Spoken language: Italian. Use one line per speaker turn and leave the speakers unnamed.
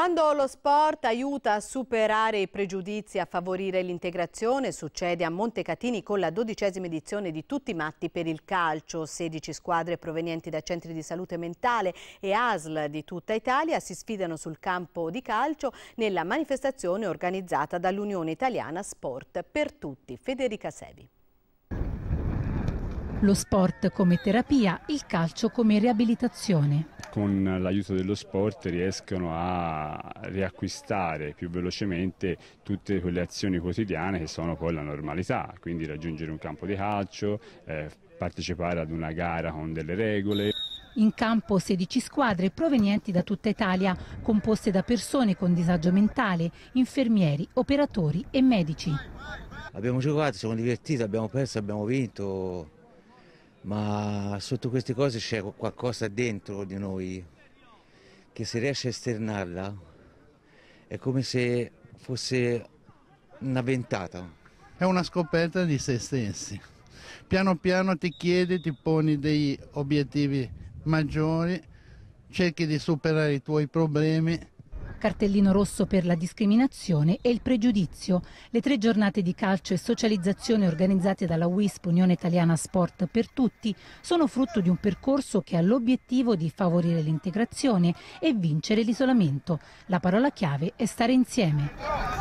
Quando lo sport aiuta a superare i pregiudizi e a favorire l'integrazione, succede a Montecatini con la dodicesima edizione di Tutti Matti per il Calcio. 16 squadre provenienti da centri di salute mentale e ASL di tutta Italia si sfidano sul campo di calcio nella manifestazione organizzata dall'Unione Italiana Sport per Tutti. Federica Sevi.
Lo sport come terapia, il calcio come riabilitazione.
Con l'aiuto dello sport riescono a riacquistare più velocemente tutte quelle azioni quotidiane che sono poi la normalità, quindi raggiungere un campo di calcio, eh, partecipare ad una gara con delle regole.
In campo 16 squadre provenienti da tutta Italia, composte da persone con disagio mentale, infermieri, operatori e medici.
Abbiamo giocato, siamo divertiti, abbiamo perso, abbiamo vinto, ma sotto queste cose c'è qualcosa dentro di noi che se riesce a esternarla è come se fosse una ventata.
È una scoperta di se stessi. Piano piano ti chiedi, ti poni degli obiettivi maggiori, cerchi di superare i tuoi problemi
cartellino rosso per la discriminazione e il pregiudizio. Le tre giornate di calcio e socializzazione organizzate dalla WISP Unione Italiana Sport per Tutti sono frutto di un percorso che ha l'obiettivo di favorire l'integrazione e vincere l'isolamento. La parola chiave è stare insieme.